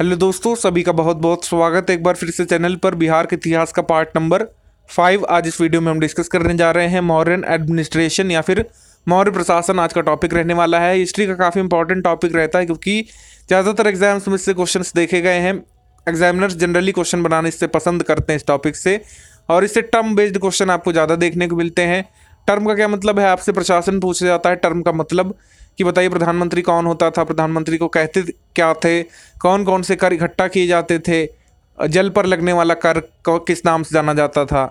hello दोस्तों सभी का बहुत बहुत स्वागत है एक बार फिर से चैनल पर बिहार के इतिहास का पार्ट नंबर फाइव आज इस वीडियो में हम डिस्कस करने जा रहे हैं मौर्यन एडमिनिस्ट्रेशन या फिर मौर्य प्रशासन आज का टॉपिक रहने वाला है हिस्ट्री का काफ़ी इंपॉर्टेंट टॉपिक रहता है क्योंकि ज़्यादातर एग्जाम्स में इससे क्वेश्चन देखे गए हैं एग्जामिनर्स जनरली क्वेश्चन बनाने इससे पसंद करते हैं इस टॉपिक से और इससे टर्म बेस्ड क्वेश्चन आपको ज़्यादा देखने को मिलते हैं टर्म का क्या मतलब है आपसे प्रशासन पूछा जाता है टर्म का मतलब कि बताइए प्रधानमंत्री कौन होता था प्रधानमंत्री को कहते क्या थे कौन कौन से कर इकट्ठा किए जाते थे जल पर लगने वाला कर किस नाम से जाना जाता था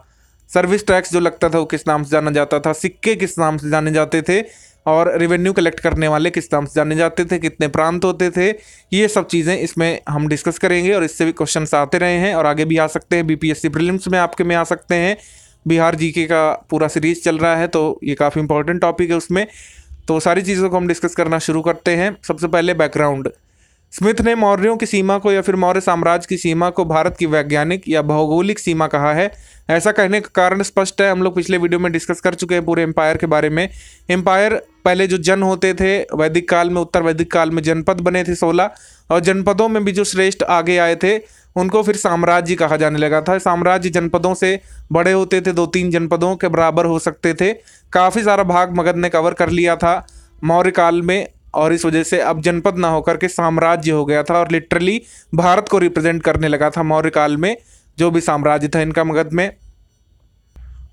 सर्विस टैक्स जो लगता था वो किस नाम से जाना जाता था सिक्के किस नाम से जाने जाते थे और रेवेन्यू कलेक्ट करने वाले किस नाम से जाने जाते थे कितने प्रांत होते थे ये सब चीज़ें इसमें हम डिस्कस करेंगे और इससे भी क्वेश्चन आते रहे हैं और आगे भी आ सकते हैं बीपीएससी प्रीलिम्स में आपके में आ सकते हैं बिहार जीके का पूरा सीरीज चल रहा है तो ये काफ़ी इंपॉर्टेंट टॉपिक है उसमें तो सारी चीज़ों को हम डिस्कस करना शुरू करते हैं सबसे पहले बैकग्राउंड स्मिथ ने मौर्यों की सीमा को या फिर मौर्य साम्राज्य की सीमा को भारत की वैज्ञानिक या भौगोलिक सीमा कहा है ऐसा कहने का कारण स्पष्ट है हम लोग पिछले वीडियो में डिस्कस कर चुके हैं पूरे एम्पायर के बारे में एम्पायर पहले जो जन होते थे वैदिक काल में उत्तर वैदिक काल में जनपद बने थे सोलह और जनपदों में भी जो श्रेष्ठ आगे आए थे उनको फिर साम्राज्य कहा जाने लगा था साम्राज्य जनपदों से बड़े होते थे दो तीन जनपदों के बराबर हो सकते थे काफ़ी सारा भाग मगध ने कवर कर लिया था मौर्य काल में और इस वजह से अब जनपद ना होकर के साम्राज्य हो गया था और लिटरली भारत को रिप्रेजेंट करने लगा था मौर्य काल में जो भी साम्राज्य था इनका मगध में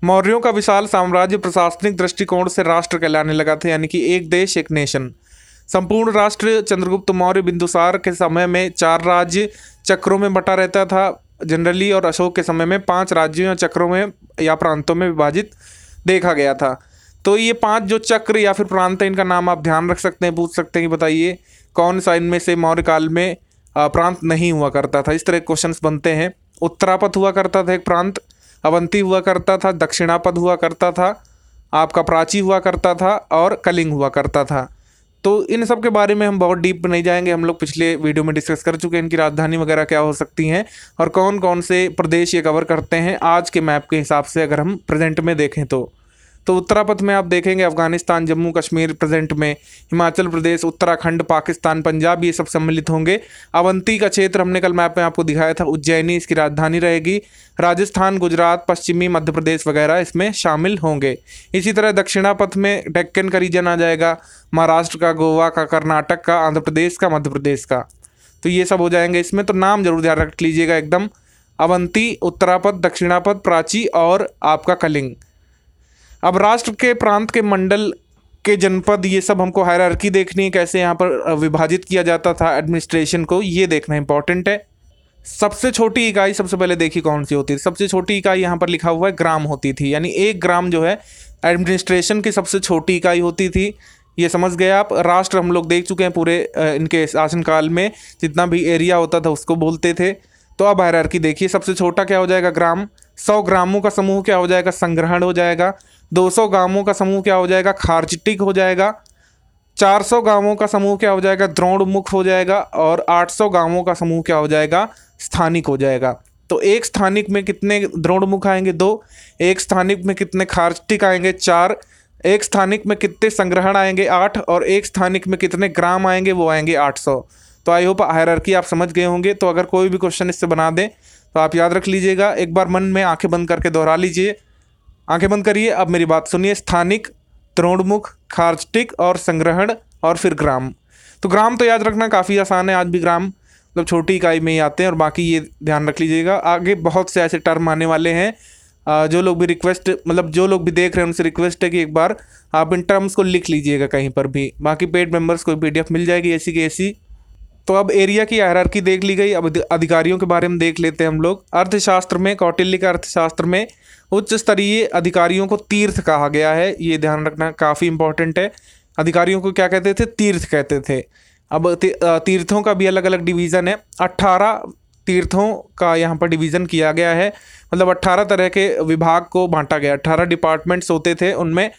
मौर्यों का विशाल साम्राज्य प्रशासनिक दृष्टिकोण से राष्ट्र कहलाने लगा था यानी कि एक देश एक नेशन संपूर्ण राष्ट्र चंद्रगुप्त मौर्य बिंदुसार के समय में चार राज्य चक्रों में बटा रहता था जनरली और अशोक के समय में पांच राज्यों या चक्रों में या प्रांतों में विभाजित देखा गया था तो ये पांच जो चक्र या फिर प्रांत है इनका नाम आप ध्यान रख सकते हैं पूछ सकते हैं कि बताइए कौन सा इनमें से मौर्य काल में प्रांत नहीं हुआ करता था इस तरह क्वेश्चन बनते हैं उत्तरापथ हुआ करता था एक प्रांत अवंती हुआ करता था दक्षिणापद हुआ करता था आपका प्राची हुआ करता था और कलिंग हुआ करता था तो इन सब के बारे में हम बहुत डीप नहीं जाएंगे हम लोग पिछले वीडियो में डिस्कस कर चुके हैं इनकी राजधानी वगैरह क्या हो सकती हैं और कौन कौन से प्रदेश ये कवर करते हैं आज के मैप के हिसाब से अगर हम प्रेजेंट में देखें तो तो उत्तरापथ में आप देखेंगे अफगानिस्तान जम्मू कश्मीर प्रेजेंट में हिमाचल प्रदेश उत्तराखंड पाकिस्तान पंजाब ये सब सम्मिलित होंगे अवंती का क्षेत्र हमने कल मैप में आपको दिखाया था उज्जैनी इसकी राजधानी रहेगी राजस्थान गुजरात पश्चिमी मध्य प्रदेश वगैरह इसमें शामिल होंगे इसी तरह दक्षिणापथ में डेक्कन का रीजन आ जाएगा महाराष्ट्र का गोवा का कर्नाटक का आंध्र प्रदेश का मध्य प्रदेश का तो ये सब हो जाएंगे इसमें तो नाम जरूर ध्यान रख लीजिएगा एकदम अवंती उत्तरापथ दक्षिणापथ प्राची और आपका कलिंग अब राष्ट्र के प्रांत के मंडल के जनपद ये सब हमको हायरार्की देखनी है कैसे यहाँ पर विभाजित किया जाता था एडमिनिस्ट्रेशन को ये देखना इंपॉर्टेंट है सबसे छोटी इकाई सबसे पहले देखी कौन सी होती थी सबसे छोटी इकाई यहाँ पर लिखा हुआ है ग्राम होती थी यानी एक ग्राम जो है एडमिनिस्ट्रेशन की सबसे छोटी इकाई होती थी ये समझ गए आप राष्ट्र हम लोग देख चुके हैं पूरे इनके शासनकाल में जितना भी एरिया होता था उसको बोलते थे तो अब हायरार्की देखिए सबसे छोटा क्या हो जाएगा ग्राम सौ ग्रामों का समूह क्या हो जाएगा संग्रहण हो जाएगा 200 गांवों का समूह क्या हो जाएगा खारचिटिक हो जाएगा 400 गांवों का समूह क्या हो जाएगा द्रोणमुख हो जाएगा और 800 गांवों का समूह क्या हो जाएगा स्थानिक हो जाएगा तो एक स्थानिक में कितने द्रोणमुख आएंगे दो एक स्थानिक में कितने खारचिटिक आएंगे चार एक स्थानिक में कितने संग्रहण आएंगे आठ और एक स्थानिक में कितने ग्राम आएंगे वो आएंगे आठ सौ तो आई होप हायरकी आप समझ गए होंगे तो अगर कोई भी क्वेश्चन इससे बना दें तो आप याद रख लीजिएगा एक बार मन में आंखें बंद करके दोहरा लीजिए आंखें बंद करिए अब मेरी बात सुनिए स्थानिक त्रोणमुख खार्जटिक और संग्रहण और फिर ग्राम तो ग्राम तो याद रखना काफ़ी आसान है आज भी ग्राम मतलब छोटी इकाई में ही आते हैं और बाकी ये ध्यान रख लीजिएगा आगे बहुत से ऐसे टर्म आने वाले हैं जो लोग भी रिक्वेस्ट मतलब जो लोग भी देख रहे हैं उनसे रिक्वेस्ट है कि एक बार आप इन टर्म्स को लिख लीजिएगा कहीं पर भी बाकी पेड मेंबर्स को पी मिल जाएगी ऐसी की ऐसी तो अब एरिया की आर देख ली गई अब अधिकारियों के बारे में देख लेते हैं हम लोग अर्थशास्त्र में कौटिल्य के अर्थशास्त्र में उच्च स्तरीय अधिकारियों को तीर्थ कहा गया है ये ध्यान रखना काफ़ी इंपॉर्टेंट है अधिकारियों को क्या कहते थे तीर्थ कहते थे अब तीर्थों का भी अलग अलग डिवीज़न है अट्ठारह तीर्थों का यहाँ पर डिवीज़न किया गया है मतलब अट्ठारह तरह के विभाग को बांटा गया अट्ठारह डिपार्टमेंट्स होते थे उनमें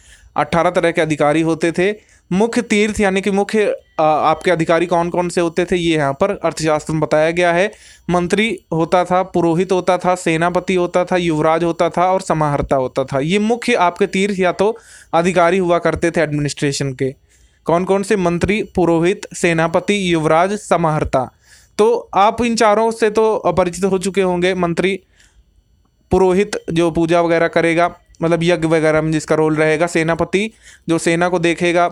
अट्ठारह तरह के अधिकारी होते थे मुख्य तीर्थ यानी कि मुख्य आपके अधिकारी कौन कौन से होते थे ये यहाँ पर अर्थशास्त्र में बताया गया है मंत्री होता था पुरोहित होता था सेनापति होता था युवराज होता था और समाहर्ता होता था ये मुख्य आपके तीर्थ या तो अधिकारी हुआ करते थे एडमिनिस्ट्रेशन के कौन कौन से मंत्री पुरोहित सेनापति युवराज समाहर्ता तो आप इन चारों से तो अपरिचित हो चुके होंगे मंत्री पुरोहित जो पूजा वगैरह करेगा मतलब यज्ञ वगैरह में जिसका रोल रहेगा सेनापति जो सेना को देखेगा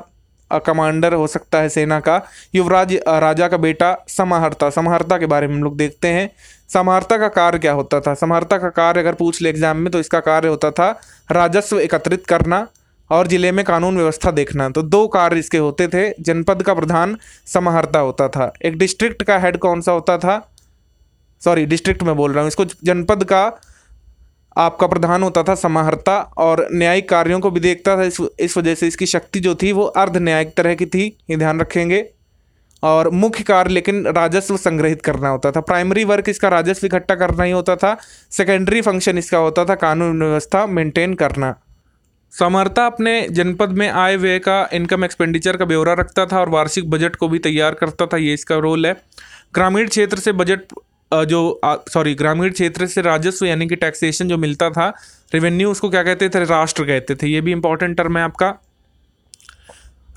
कमांडर हो सकता है सेना का युवराज राजा का बेटा समाहर्ता समाहर्ता के बारे में हम लोग देखते हैं समाहर्ता का कार्य क्या होता था समाहर्ता का कार्य अगर पूछ ले एग्जाम में तो इसका कार्य होता था राजस्व एकत्रित करना और जिले में कानून व्यवस्था देखना तो दो कार्य इसके होते थे जनपद का प्रधान समाहर्ता होता था एक डिस्ट्रिक्ट का हेड कौन सा होता था सॉरी डिस्ट्रिक्ट में बोल रहा हूँ इसको जनपद का आपका प्रधान होता था समाहर्ता और न्यायिक कार्यों को भी देखता था इस इस वजह से इसकी शक्ति जो थी वो अर्ध न्यायिक तरह की थी ये ध्यान रखेंगे और मुख्य कार्य लेकिन राजस्व संग्रहित करना होता था प्राइमरी वर्क इसका राजस्व इकट्ठा करना ही होता था सेकेंडरी फंक्शन इसका होता था कानून व्यवस्था मेंटेन करना समर्था अपने जनपद में आय व्यय का इनकम एक्सपेंडिचर का ब्यौरा रखता था और वार्षिक बजट को भी तैयार करता था ये इसका रोल है ग्रामीण क्षेत्र से बजट जो सॉरी ग्रामीण क्षेत्र से राजस्व यानी कि टैक्सेशन जो मिलता था रेवेन्यू उसको क्या कहते थे राष्ट्र कहते थे ये भी इंपॉर्टेंट टर्म है आपका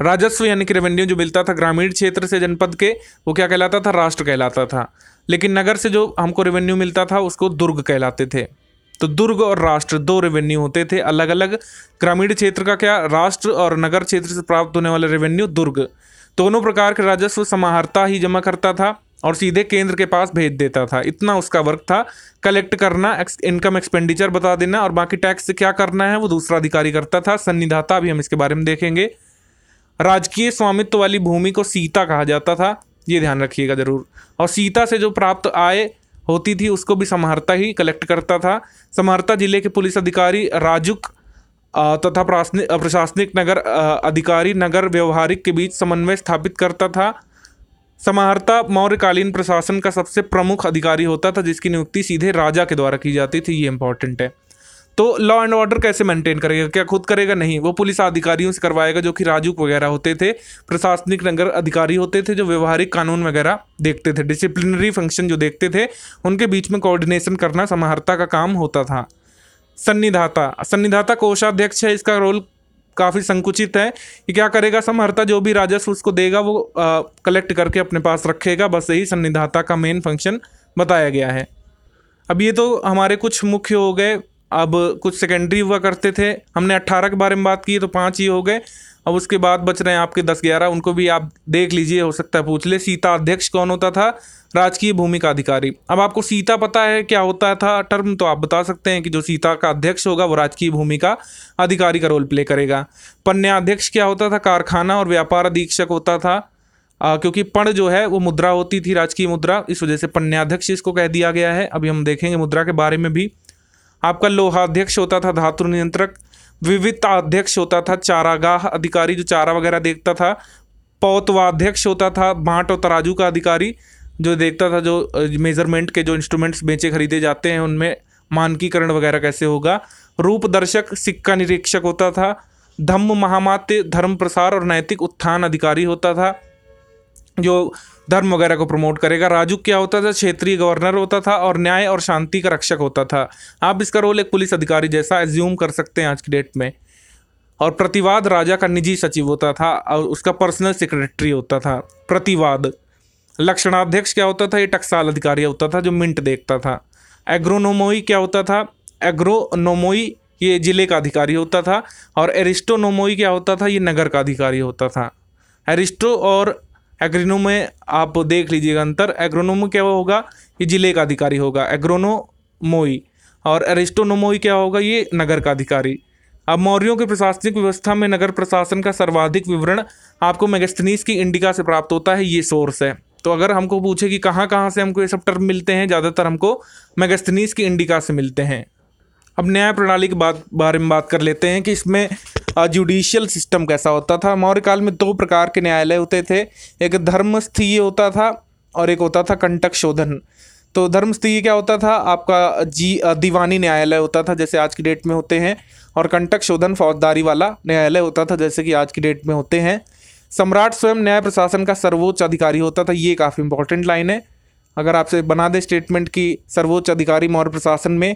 राजस्व यानी कि रेवेन्यू जो मिलता था ग्रामीण क्षेत्र से जनपद के वो क्या कहलाता था राष्ट्र कहलाता था लेकिन नगर से जो हमको रेवेन्यू मिलता था उसको दुर्ग कहलाते थे तो दुर्ग और राष्ट्र दो रेवेन्यू होते थे अलग अलग ग्रामीण क्षेत्र का क्या राष्ट्र और नगर क्षेत्र से प्राप्त होने वाले रेवेन्यू दुर्ग दोनों प्रकार के राजस्व समाहर्ता ही जमा करता था और सीधे केंद्र के पास भेज देता था इतना उसका वर्क था कलेक्ट करना इनकम एक्सपेंडिचर बता देना और बाकी टैक्स से क्या करना है वो दूसरा अधिकारी करता था सन्निधाता अभी हम इसके बारे में देखेंगे राजकीय स्वामित्व वाली भूमि को सीता कहा जाता था ये ध्यान रखिएगा ज़रूर और सीता से जो प्राप्त आय होती थी उसको भी समहारता ही कलेक्ट करता था समहारता जिले के पुलिस अधिकारी राजुक तथा प्रशासनिक नगर अधिकारी नगर व्यवहारिक के बीच समन्वय स्थापित करता था समाहर्ता मौर्यकालीन प्रशासन का सबसे प्रमुख अधिकारी होता था जिसकी नियुक्ति सीधे राजा के द्वारा की जाती थी ये इंपॉर्टेंट है तो लॉ एंड ऑर्डर कैसे मेंटेन करेगा क्या खुद करेगा नहीं वो पुलिस अधिकारियों से करवाएगा जो कि राजूक वगैरह होते थे प्रशासनिक नगर अधिकारी होते थे जो व्यवहारिक कानून वगैरह देखते थे डिसिप्लिनरी फंक्शन जो देखते थे उनके बीच में कोऑर्डिनेशन करना समाहर्ता का काम होता था सन्निधाता सन्निधाता कोषाध्यक्ष है इसका रोल काफ़ी संकुचित है कि क्या करेगा समहर्ता जो भी राजस्व उसको देगा वो आ, कलेक्ट करके अपने पास रखेगा बस यही सन्निधाता का मेन फंक्शन बताया गया है अब ये तो हमारे कुछ मुख्य हो गए अब कुछ सेकेंडरी हुआ करते थे हमने अट्ठारह के बारे में बात की तो पाँच ही हो गए अब उसके बाद बच रहे हैं आपके दस ग्यारह उनको भी आप देख लीजिए हो सकता है पूछ ले सीता अध्यक्ष कौन होता था राजकीय भूमिका अधिकारी अब आपको सीता पता है क्या होता था टर्म तो आप बता सकते हैं कि जो सीता का अध्यक्ष होगा वो राजकीय भूमिका अधिकारी का रोल प्ले करेगा पन्या अध्यक्ष क्या होता था कारखाना और व्यापार अधीक्षक होता था आ, क्योंकि पण जो है वो मुद्रा होती थी राजकीय मुद्रा इस वजह से पन्याध्यक्ष इसको कह दिया गया है अभी हम देखेंगे मुद्रा के बारे में भी आपका लोहाध्यक्ष होता था धातु नियंत्रक विविधता अध्यक्ष होता था चारागाह अधिकारी जो चारा वगैरह देखता था पौतवाध्यक्ष होता था बाँट और तराजू का अधिकारी जो देखता था जो मेजरमेंट के जो इंस्ट्रूमेंट्स बेचे खरीदे जाते हैं उनमें मानकीकरण वगैरह कैसे होगा रूपदर्शक सिक्का निरीक्षक होता था धम्म महामात्य धर्म प्रसार और नैतिक उत्थान अधिकारी होता था जो धर्म वगैरह को प्रमोट करेगा राजू क्या होता था क्षेत्रीय गवर्नर होता था और न्याय और शांति का रक्षक होता था आप इसका रोल एक पुलिस अधिकारी जैसा एज्यूम कर सकते हैं आज की डेट में और प्रतिवाद राजा का निजी सचिव होता था और उसका पर्सनल सेक्रेटरी होता था प्रतिवाद लक्षणाध्यक्ष क्या होता था ये टकसाल अधिकारी होता था जो मिंट देखता था एग्रोनोमोई क्या होता था एग्रोनोमोई ये जिले का अधिकारी होता था और एरिस्टोनोमोई क्या होता था ये नगर का अधिकारी होता था एरिस्टो और एग्रीनो में आप देख लीजिएगा अंतर एग्रोनोम क्या होगा ये जिले का अधिकारी होगा एग्रोनोमोई और एरिस्टोनोमोई क्या होगा ये नगर का अधिकारी अब मौर्यों के प्रशासनिक व्यवस्था में नगर प्रशासन का सर्वाधिक विवरण आपको मेगस्थनीस की इंडिका से प्राप्त होता है ये सोर्स है तो अगर हमको पूछे कि कहाँ कहाँ से हमको ये सब टर्म मिलते हैं ज़्यादातर हमको मेगस्थनीस की इंडिका से मिलते हैं अब न्याय प्रणाली के बात बारे में बात कर लेते हैं कि इसमें जुडिशियल सिस्टम कैसा होता था मौर्य काल में दो प्रकार के न्यायालय होते थे एक धर्मस्थीय होता था और एक होता था कंटक शोधन तो धर्मस्थीय क्या होता था आपका जी दीवानी न्यायालय होता था जैसे आज की डेट में होते हैं और कंटक शोधन फौजदारी वाला न्यायालय होता था जैसे कि आज की डेट में होते हैं सम्राट स्वयं न्याय प्रशासन का सर्वोच्च अधिकारी होता था ये काफ़ी इंपॉर्टेंट लाइन है अगर आपसे बना दे स्टेटमेंट की सर्वोच्च अधिकारी मौर्य प्रशासन में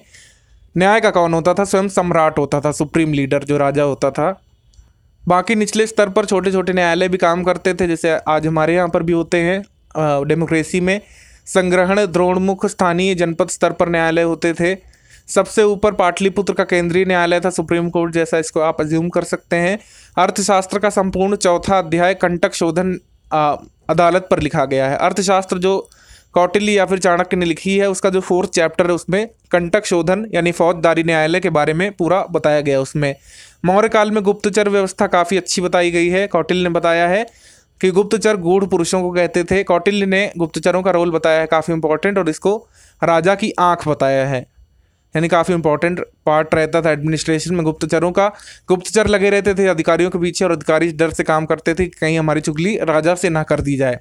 न्याय का कौन होता था स्वयं सम्राट होता था सुप्रीम लीडर जो राजा होता था बाकी निचले स्तर पर छोटे छोटे न्यायालय भी काम करते थे जैसे आज हमारे यहाँ पर भी होते हैं डेमोक्रेसी में संग्रहण द्रोणमुख स्थानीय जनपद स्तर पर न्यायालय होते थे सबसे ऊपर पाटलिपुत्र का केंद्रीय न्यायालय था सुप्रीम कोर्ट जैसा इसको आप अज्यूम कर सकते हैं अर्थशास्त्र का संपूर्ण चौथा अध्याय कंटक शोधन आ, अदालत पर लिखा गया है अर्थशास्त्र जो कौटिल्य या फिर चाणक्य ने लिखी है उसका जो फोर्थ चैप्टर है उसमें कंटक शोधन यानी फौजदारी न्यायालय के बारे में पूरा बताया गया उसमें मौर्य काल में गुप्तचर व्यवस्था काफ़ी अच्छी बताई गई है कौटिल्य ने बताया है कि गुप्तचर गूढ़ पुरुषों को कहते थे कौटिल्य ने गुप्तचरों का रोल बताया है काफ़ी इंपॉर्टेंट और इसको राजा की आँख बताया है यानी काफ़ी इंपॉर्टेंट पार्ट रहता था एडमिनिस्ट्रेशन में गुप्तचरों का गुप्तचर लगे रहते थे अधिकारियों के पीछे और अधिकारी डर से काम करते थे कि कहीं हमारी चुगली राजा से ना कर दी जाए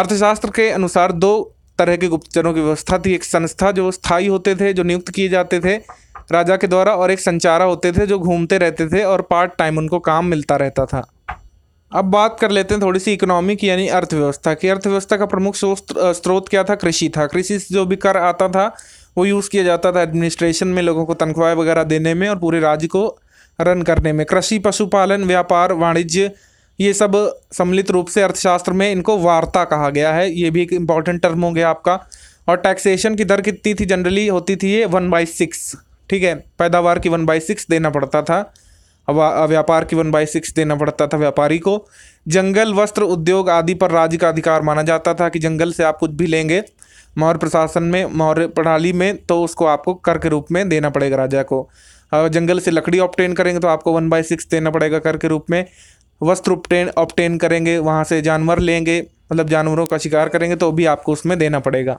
अर्थशास्त्र के अनुसार दो तरह के गुप्तचरों की व्यवस्था थी एक संस्था जो स्थायी होते थे जो नियुक्त किए जाते थे राजा के द्वारा और एक संचारा होते थे जो घूमते रहते थे और पार्ट टाइम उनको काम मिलता रहता था अब बात कर लेते हैं थोड़ी सी इकोनॉमिक यानी अर्थव्यवस्था की अर्थव्यवस्था का प्रमुख स्रोत क्या था कृषि था कृषि से जो भी कर आता था वो यूज़ किया जाता था एडमिनिस्ट्रेशन में लोगों को तनख्वाह वगैरह देने में और पूरे राज्य को रन करने में कृषि पशुपालन व्यापार वाणिज्य ये सब सम्मिलित रूप से अर्थशास्त्र में इनको वार्ता कहा गया है ये भी एक इम्पॉर्टेंट टर्म हो गया आपका और टैक्सेशन की दर कितनी थी जनरली होती थी ये वन बाई सिक्स ठीक है पैदावार की वन बाई सिक्स देना पड़ता था व्यापार की वन बाई सिक्स देना पड़ता था व्यापारी को जंगल वस्त्र उद्योग आदि पर राज्य का अधिकार माना जाता था कि जंगल से आप कुछ भी लेंगे मौर्य प्रशासन में मौर्य प्रणाली में तो उसको आपको कर के रूप में देना पड़ेगा राजा को जंगल से लकड़ी ऑप्टेन करेंगे तो आपको वन बाई सिक्स देना पड़ेगा कर के रूप में वस्त्र उपटेन ऑप्टेन करेंगे वहाँ से जानवर लेंगे मतलब जानवरों का शिकार करेंगे तो भी आपको उसमें देना पड़ेगा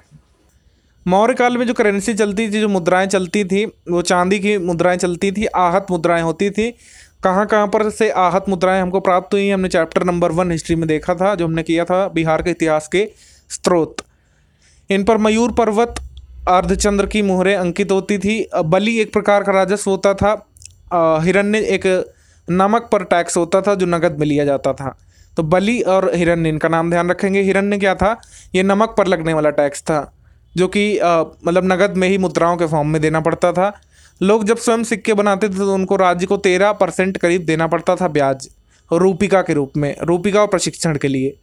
मौर्य काल में जो करेंसी चलती थी जो मुद्राएं चलती थी वो चांदी की मुद्राएं चलती थी आहत मुद्राएं होती थी कहाँ कहाँ पर से आहत मुद्राएं हमको प्राप्त हुई हमने चैप्टर नंबर वन हिस्ट्री में देखा था जो हमने किया था बिहार के इतिहास के स्रोत इन पर मयूर पर्वत अर्धचंद्र की मुहरें अंकित होती थी बलि एक प्रकार का राजस्व होता था हिरण्य एक नमक पर टैक्स होता था जो नगद में लिया जाता था तो बलि और हिरण्य इनका नाम ध्यान रखेंगे ने क्या था ये नमक पर लगने वाला टैक्स था जो कि मतलब नगद में ही मुद्राओं के फॉर्म में देना पड़ता था लोग जब स्वयं सिक्के बनाते थे तो उनको राज्य को तेरह परसेंट करीब देना पड़ता था ब्याज रूपिका के रूप में रूपिका और प्रशिक्षण के लिए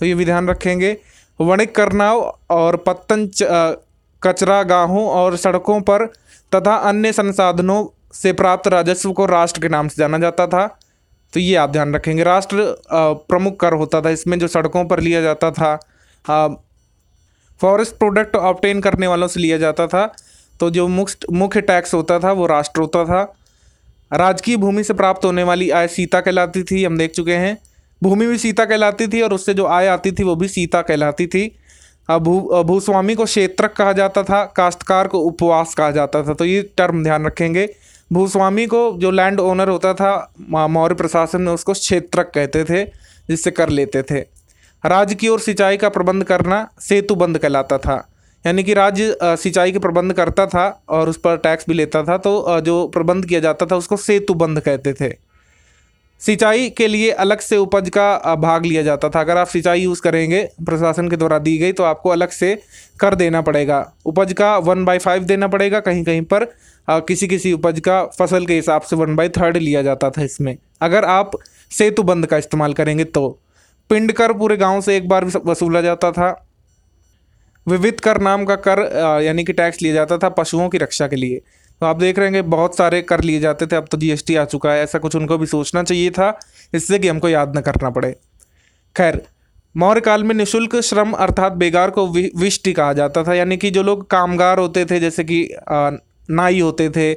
तो ये भी ध्यान रखेंगे वणिक करनाव और पत्तन कचरा गाहों और सड़कों पर तथा अन्य संसाधनों से प्राप्त राजस्व को राष्ट्र के नाम से जाना जाता था तो ये आप ध्यान रखेंगे राष्ट्र प्रमुख कर होता था इसमें जो सड़कों पर लिया जाता था फॉरेस्ट प्रोडक्ट ऑप्टेन करने वालों से लिया जाता था तो जो मुख्य मुख्य टैक्स होता था वो राष्ट्र होता था राजकीय भूमि से प्राप्त होने वाली आय सीता कहलाती थी हम देख चुके हैं भूमि भी सीता कहलाती थी और उससे जो आय आती थी वो भी सीता कहलाती थी भू भूस्वामी को क्षेत्रक कहा जाता था काश्तकार को उपवास कहा जाता था तो ये टर्म ध्यान रखेंगे भूस्वामी को जो लैंड ओनर होता था मौर्य प्रशासन में उसको क्षेत्रक कहते थे जिससे कर लेते थे राज्य की ओर सिंचाई का प्रबंध करना सेतु बंद कहलाता था यानी कि राज्य सिंचाई के प्रबंध करता था और उस पर टैक्स भी लेता था तो जो प्रबंध किया जाता था उसको सेतु बंद कहते थे सिंचाई के लिए अलग से उपज का भाग लिया जाता था अगर आप सिंचाई यूज़ करेंगे प्रशासन के द्वारा दी गई तो आपको अलग से कर देना पड़ेगा उपज का वन बाई फाइव देना पड़ेगा कहीं कहीं पर हाँ, किसी किसी उपज का फसल के हिसाब से वन बाई थर्ड लिया जाता था इसमें अगर आप सेतु बंद का इस्तेमाल करेंगे तो पिंड कर पूरे गांव से एक बार वसूला जाता था विविध कर नाम का कर यानी कि टैक्स लिया जाता था पशुओं की रक्षा के लिए तो आप देख रहे हैं बहुत सारे कर लिए जाते थे अब तो जीएसटी आ चुका है ऐसा कुछ उनको भी सोचना चाहिए था इससे कि हमको याद न करना पड़े खैर मौर्य काल में निशुल्क श्रम अर्थात बेगार को विष्टि कहा जाता था यानी कि जो लोग कामगार होते थे जैसे कि नाई होते थे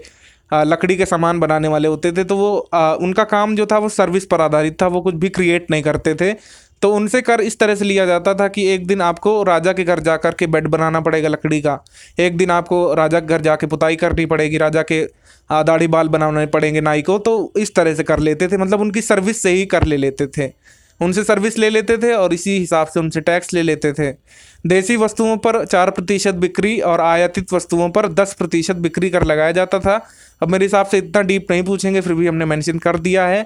लकड़ी के सामान बनाने वाले होते थे तो वो आ, उनका काम जो था वो सर्विस पर आधारित था वो कुछ भी क्रिएट नहीं करते थे तो उनसे कर इस तरह से लिया जाता था कि एक दिन आपको राजा के घर जा कर के बेड बनाना पड़ेगा लकड़ी का एक दिन आपको राजा के घर जा के पुताई करनी पड़ेगी राजा के दाढ़ी बाल बनाने पड़ेंगे नाई को तो इस तरह से कर लेते थे मतलब उनकी सर्विस से ही कर ले लेते थे उनसे सर्विस ले लेते थे और इसी हिसाब से उनसे टैक्स ले लेते थे देसी वस्तुओं पर चार प्रतिशत बिक्री और आयातित वस्तुओं पर दस प्रतिशत बिक्री कर लगाया जाता था अब मेरे हिसाब से इतना डीप नहीं पूछेंगे फिर भी हमने मेंशन कर दिया है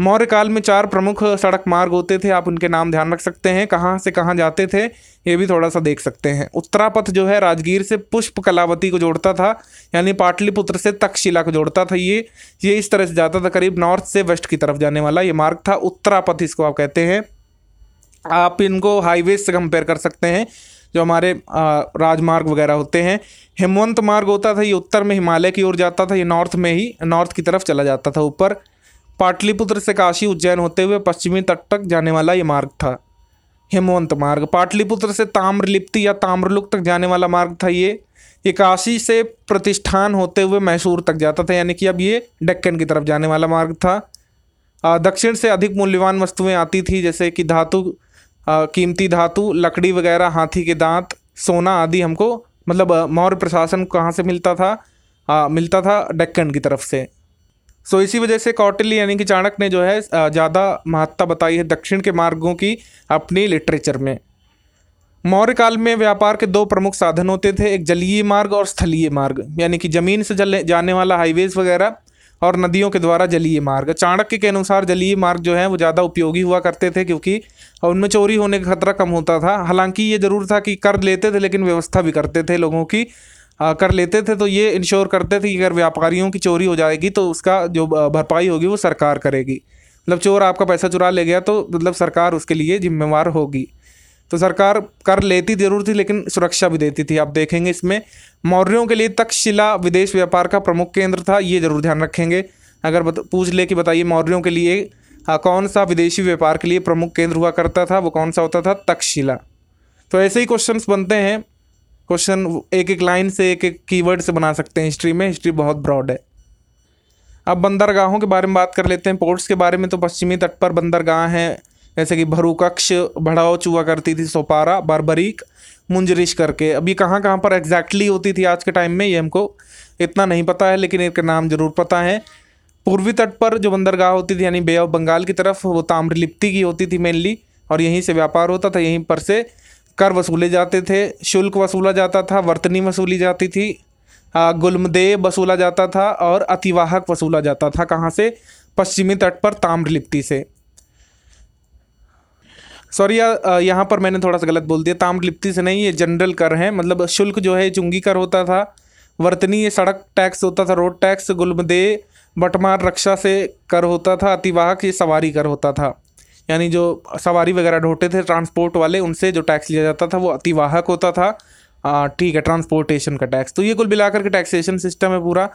मौर्य काल में चार प्रमुख सड़क मार्ग होते थे आप उनके नाम ध्यान रख सकते हैं कहाँ से कहाँ जाते थे ये भी थोड़ा सा देख सकते हैं उत्तरापथ जो है राजगीर से पुष्प कलावती को जोड़ता था यानी पाटलिपुत्र से तक्षशिला को जोड़ता था ये ये इस तरह से जाता था करीब नॉर्थ से वेस्ट की तरफ जाने वाला ये मार्ग था उत्तरापथ इसको आप कहते हैं आप इनको हाईवे से कंपेयर कर सकते हैं जो हमारे राजमार्ग वगैरह होते हैं हेमवंत मार्ग होता था ये उत्तर में हिमालय की ओर जाता था ये नॉर्थ में ही नॉर्थ की तरफ चला जाता था ऊपर पाटलिपुत्र से काशी उज्जैन होते हुए पश्चिमी तट तक जाने वाला ये मार्ग था हेमवंत मार्ग पाटलिपुत्र से ताम्रलिप्ति या ताम्रलुक तक जाने वाला मार्ग था ये ये काशी से प्रतिष्ठान होते हुए मैसूर तक जाता था यानी कि अब ये डक्कन की तरफ जाने वाला मार्ग था दक्षिण से अधिक मूल्यवान वस्तुएं आती थी जैसे कि धातु कीमती धातु लकड़ी वगैरह हाथी के दांत सोना आदि हमको मतलब मौर्य प्रशासन कहाँ से मिलता था आ, मिलता था डक्कन की तरफ से सो इसी वजह से कौटिल्य यानी कि चाणक्य ने जो है ज़्यादा महत्ता बताई है दक्षिण के मार्गों की अपनी लिटरेचर में मौर्य काल में व्यापार के दो प्रमुख साधन होते थे एक जलीय मार्ग और स्थलीय मार्ग यानी कि ज़मीन से जल जाने वाला हाईवेज़ वगैरह और नदियों के द्वारा जलीय मार्ग चाणक्य के अनुसार जलीय मार्ग जो है वो ज़्यादा उपयोगी हुआ करते थे क्योंकि उनमें चोरी होने का खतरा कम होता था हालांकि ये ज़रूर था कि कर लेते थे लेकिन व्यवस्था भी करते थे लोगों की कर लेते थे तो ये इंश्योर करते थे कि अगर व्यापारियों की चोरी हो जाएगी तो उसका जो भरपाई होगी वो सरकार करेगी मतलब चोर आपका पैसा चुरा ले गया तो मतलब सरकार उसके लिए जिम्मेवार होगी तो सरकार कर लेती ज़रूर थी लेकिन सुरक्षा भी देती थी आप देखेंगे इसमें मौर्यों के लिए तक्षशिला विदेश व्यापार का प्रमुख केंद्र था ये ज़रूर ध्यान रखेंगे अगर पूछ ले कि बताइए मौर्यों के लिए कौन सा विदेशी व्यापार के लिए प्रमुख केंद्र हुआ करता था वो कौन सा होता था तक्षशिला तो ऐसे ही क्वेश्चंस बनते हैं क्वेश्चन एक एक लाइन से एक एक कीवर्ड से बना सकते हैं हिस्ट्री में हिस्ट्री बहुत ब्रॉड है अब बंदरगाहों के बारे में बात कर लेते हैं पोर्ट्स के बारे में तो पश्चिमी तट पर बंदरगाह हैं जैसे कि भरूकक्ष भड़ाओ चुआ करती थी सोपारा बारबरीक मुंजरिश करके अभी कहाँ कहाँ पर एग्जैक्टली होती थी आज के टाइम में ये हमको इतना नहीं पता है लेकिन इनका नाम ज़रूर पता है पूर्वी तट पर जो बंदरगाह होती थी यानी बे ऑफ बंगाल की तरफ वो ताम्रलिप्ति की होती थी मेनली और यहीं से व्यापार होता था यहीं पर से कर वसूले जाते थे शुल्क वसूला जाता था वर्तनी वसूली जाती थी गुलमदेव वसूला जाता था और अतिवाहक वसूला जाता था कहाँ से पश्चिमी तट पर ताम्रलिप्ति से सॉरी यहाँ पर मैंने थोड़ा सा गलत बोल दिया ताम्रलिप्ति से नहीं ये जनरल कर हैं मतलब शुल्क जो है चुंगी कर होता था वर्तनी ये सड़क टैक्स होता था रोड टैक्स गुलमदेह बटमार रक्षा से कर होता था अतिवाहक ये सवारी कर होता था यानी जो सवारी वगैरह ढोते थे ट्रांसपोर्ट वाले उनसे जो टैक्स लिया जाता था वो अतिवाहक होता था ठीक है ट्रांसपोर्टेशन का टैक्स तो ये कुल मिलाकर के टैक्सेशन सिस्टम है पूरा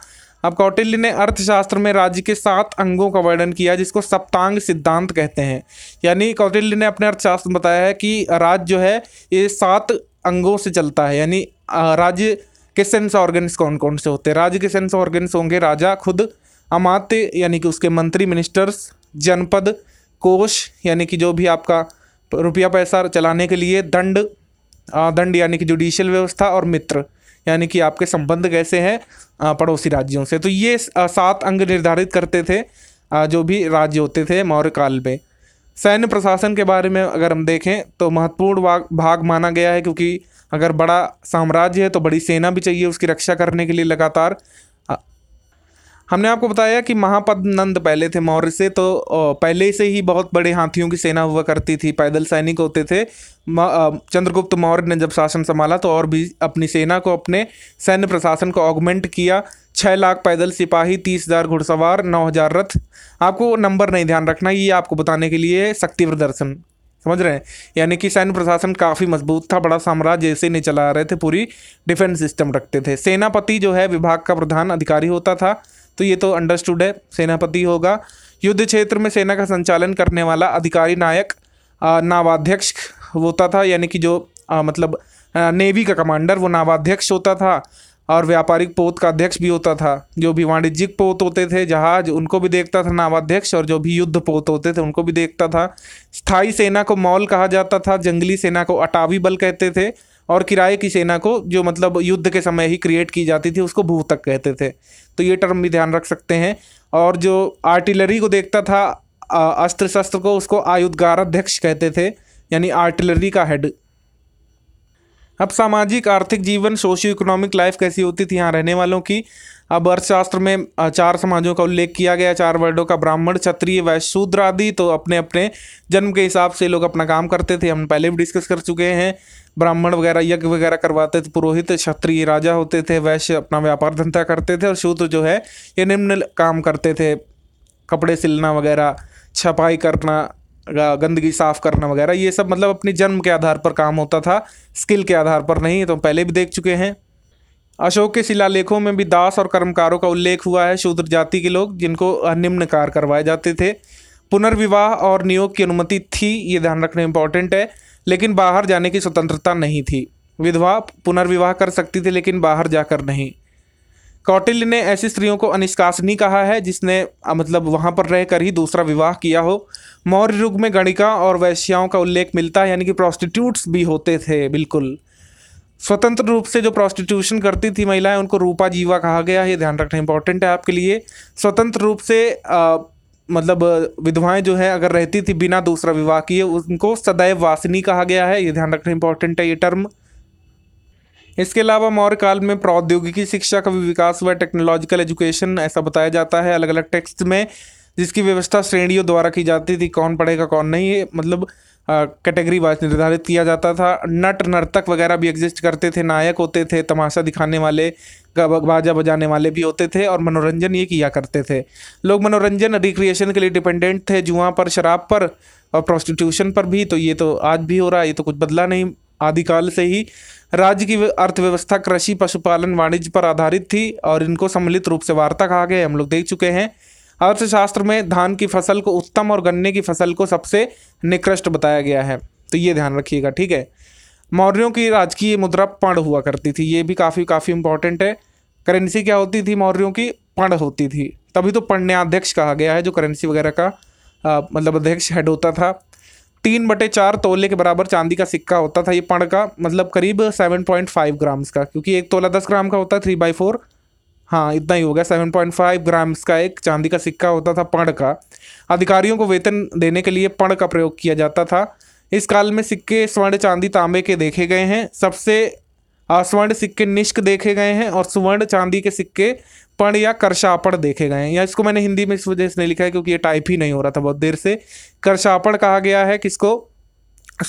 अब कौटिल्य ने अर्थशास्त्र में राज्य के सात अंगों का वर्णन किया जिसको सप्तांग सिद्धांत कहते हैं यानी कौटिल्य ने अपने अर्थशास्त्र में बताया है कि राज्य जो है ये सात अंगों से चलता है यानी राज्य के सेंस ऑर्गन्स कौन कौन से होते हैं राज्य के सेंस ऑर्गन्स होंगे राजा खुद अमात्य यानी कि उसके मंत्री मिनिस्टर्स जनपद कोष यानी कि जो भी आपका रुपया पैसा चलाने के लिए दंड दंड यानी कि जुडिशियल व्यवस्था और मित्र यानी कि आपके संबंध कैसे हैं पड़ोसी राज्यों से तो ये सात अंग निर्धारित करते थे जो भी राज्य होते थे मौर्य काल में सैन्य प्रशासन के बारे में अगर हम देखें तो महत्वपूर्ण भाग माना गया है क्योंकि अगर बड़ा साम्राज्य है तो बड़ी सेना भी चाहिए उसकी रक्षा करने के लिए लगातार हमने आपको बताया कि महापद नंद पहले थे मौर्य से तो पहले से ही बहुत बड़े हाथियों की सेना हुआ करती थी पैदल सैनिक होते थे चंद्रगुप्त मौर्य ने जब शासन संभाला तो और भी अपनी सेना को अपने सैन्य प्रशासन को ऑगमेंट किया छः लाख पैदल सिपाही तीस हज़ार घुड़सवार नौ हज़ार रथ आपको नंबर नहीं ध्यान रखना ये आपको बताने के लिए शक्ति प्रदर्शन समझ रहे हैं यानी कि सैन्य प्रशासन काफ़ी मजबूत था बड़ा साम्राज्य ऐसे नहीं चला रहे थे पूरी डिफेंस सिस्टम रखते थे सेनापति जो है विभाग का प्रधान अधिकारी होता था तो ये तो अंडरस्टूड है सेनापति होगा युद्ध क्षेत्र में सेना का संचालन करने वाला अधिकारी नायक नावाध्यक्ष होता था यानी कि जो आ, मतलब आ, नेवी का कमांडर वो नावाध्यक्ष होता था और व्यापारिक पोत का अध्यक्ष भी होता था जो भी वाणिज्यिक पोत होते थे जहाज उनको भी देखता था नावाध्यक्ष और जो भी युद्ध पोत होते थे उनको भी देखता था स्थाई सेना को मॉल कहा जाता था जंगली सेना को अटावी बल कहते थे और किराए की सेना को जो मतलब युद्ध के समय ही क्रिएट की जाती थी उसको भूतक कहते थे तो ये टर्म भी ध्यान रख सकते हैं और जो आर्टिलरी को देखता था अस्त्र शस्त्र को उसको अध्यक्ष कहते थे यानी आर्टिलरी का हेड अब सामाजिक आर्थिक जीवन सोशियो इकोनॉमिक लाइफ कैसी होती थी यहाँ रहने वालों की अब अर्थशास्त्र में चार समाजों का उल्लेख किया गया चार वर्डों का ब्राह्मण क्षत्रिय वैश्य शूद्र आदि तो अपने अपने जन्म के हिसाब से लोग अपना काम करते थे हम पहले भी डिस्कस कर चुके हैं ब्राह्मण वगैरह यज्ञ वगैरह करवाते थे पुरोहित क्षत्रिय राजा होते थे वैश्य अपना व्यापार धंधा करते थे और शूद्र जो है ये निम्न काम करते थे कपड़े सिलना वगैरह छपाई करना गंदगी साफ़ करना वगैरह ये सब मतलब अपने जन्म के आधार पर काम होता था स्किल के आधार पर नहीं तो हम पहले भी देख चुके हैं अशोक के शिलालेखों में भी दास और कर्मकारों का उल्लेख हुआ है शूद्र जाति के लोग जिनको निम्न कार करवाए जाते थे पुनर्विवाह और नियोग की अनुमति थी ये ध्यान रखना इम्पॉर्टेंट है लेकिन बाहर जाने की स्वतंत्रता नहीं थी विधवा पुनर्विवाह कर सकती थी लेकिन बाहर जाकर नहीं कौटिल्य ने ऐसी स्त्रियों को अनिष्कासनी कहा है जिसने मतलब वहाँ पर रहकर ही दूसरा विवाह किया हो मौर्य युग में गणिका और वैश्याओं का उल्लेख मिलता है यानी कि प्रॉस्टिट्यूट्स भी होते थे बिल्कुल स्वतंत्र रूप से जो प्रॉस्टिट्यूशन करती थी महिलाएं उनको रूपा जीवा कहा गया है ये ध्यान रखना इंपॉर्टेंट है आपके लिए स्वतंत्र रूप से आ, मतलब विधवाएं जो है अगर रहती थी बिना दूसरा विवाह किए उनको सदैव वासिनी कहा गया है ये ध्यान रखना इंपॉर्टेंट है ये टर्म इसके अलावा मौर्य काल में प्रौद्योगिकी शिक्षा का विकास व टेक्नोलॉजिकल एजुकेशन ऐसा बताया जाता है अलग अलग टेक्स्ट में जिसकी व्यवस्था श्रेणियों द्वारा की जाती थी कौन पढ़ेगा कौन नहीं है मतलब कैटेगरी वाइज निर्धारित किया जाता था नट नर्तक वगैरह भी एग्जिस्ट करते थे नायक होते थे तमाशा दिखाने वाले बाजा बजाने वाले भी होते थे और मनोरंजन ये किया करते थे लोग मनोरंजन रिक्रिएशन के लिए डिपेंडेंट थे जुआ पर शराब पर और प्रोस्टिट्यूशन पर भी तो ये तो आज भी हो रहा है ये तो कुछ बदला नहीं आदिकाल से ही राज्य की अर्थव्यवस्था कृषि पशुपालन वाणिज्य पर आधारित थी और इनको सम्मिलित रूप से वार्ता कहा गया हम लोग देख चुके हैं अर्थशास्त्र में धान की फसल को उत्तम और गन्ने की फसल को सबसे निकृष्ट बताया गया है तो ये ध्यान रखिएगा ठीक है मौर्यों की राजकीय मुद्रा पण हुआ करती थी ये भी काफ़ी काफ़ी इंपॉर्टेंट है करेंसी क्या होती थी मौर्यों की पण होती थी तभी तो पण्याध्यक्ष कहा गया है जो करेंसी वगैरह का आ, मतलब अध्यक्ष हेड होता था तीन बटे चार तोले के बराबर चांदी का सिक्का होता था ये पण का मतलब करीब सेवन पॉइंट फाइव ग्राम्स का क्योंकि एक तोला दस ग्राम का होता है थ्री बाई फोर हाँ इतना ही हो गया सेवन पॉइंट फाइव ग्राम्स का एक चांदी का सिक्का होता था पण का अधिकारियों को वेतन देने के लिए पण का प्रयोग किया जाता था इस काल में सिक्के स्वर्ण चांदी तांबे के देखे गए हैं सबसे स्वर्ण सिक्के निष्क देखे गए हैं और सुवर्ण चांदी के सिक्के पण या कर्षापण देखे गए हैं या इसको मैंने हिंदी में इस वजह से नहीं लिखा है क्योंकि ये टाइप ही नहीं हो रहा था बहुत देर से कर्षापण कहा गया है किसको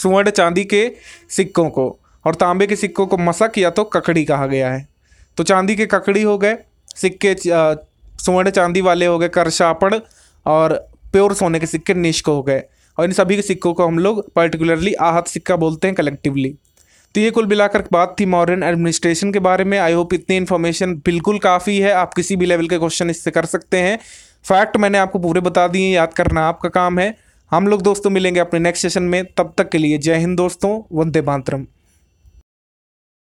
सुवर्ण चांदी के सिक्कों को और तांबे के सिक्कों को मसक या तो ककड़ी कहा गया है तो चांदी के ककड़ी हो गए सिक्के सुवर्ण चांदी वाले हो गए कर्षापण और प्योर सोने के सिक्के निष्क हो गए और इन सभी के सिक्कों को हम लोग पर्टिकुलरली आहत सिक्का बोलते हैं कलेक्टिवली तो ये कुल मिलाकर बात थी मॉडर्न एडमिनिस्ट्रेशन के बारे में आई होप इतनी इन्फॉर्मेशन बिल्कुल काफ़ी है आप किसी भी लेवल के क्वेश्चन इससे कर सकते हैं फैक्ट मैंने आपको पूरे बता दिए याद करना आपका काम है हम लोग दोस्तों मिलेंगे अपने नेक्स्ट सेशन में तब तक के लिए जय हिंद दोस्तों वंदे मातरम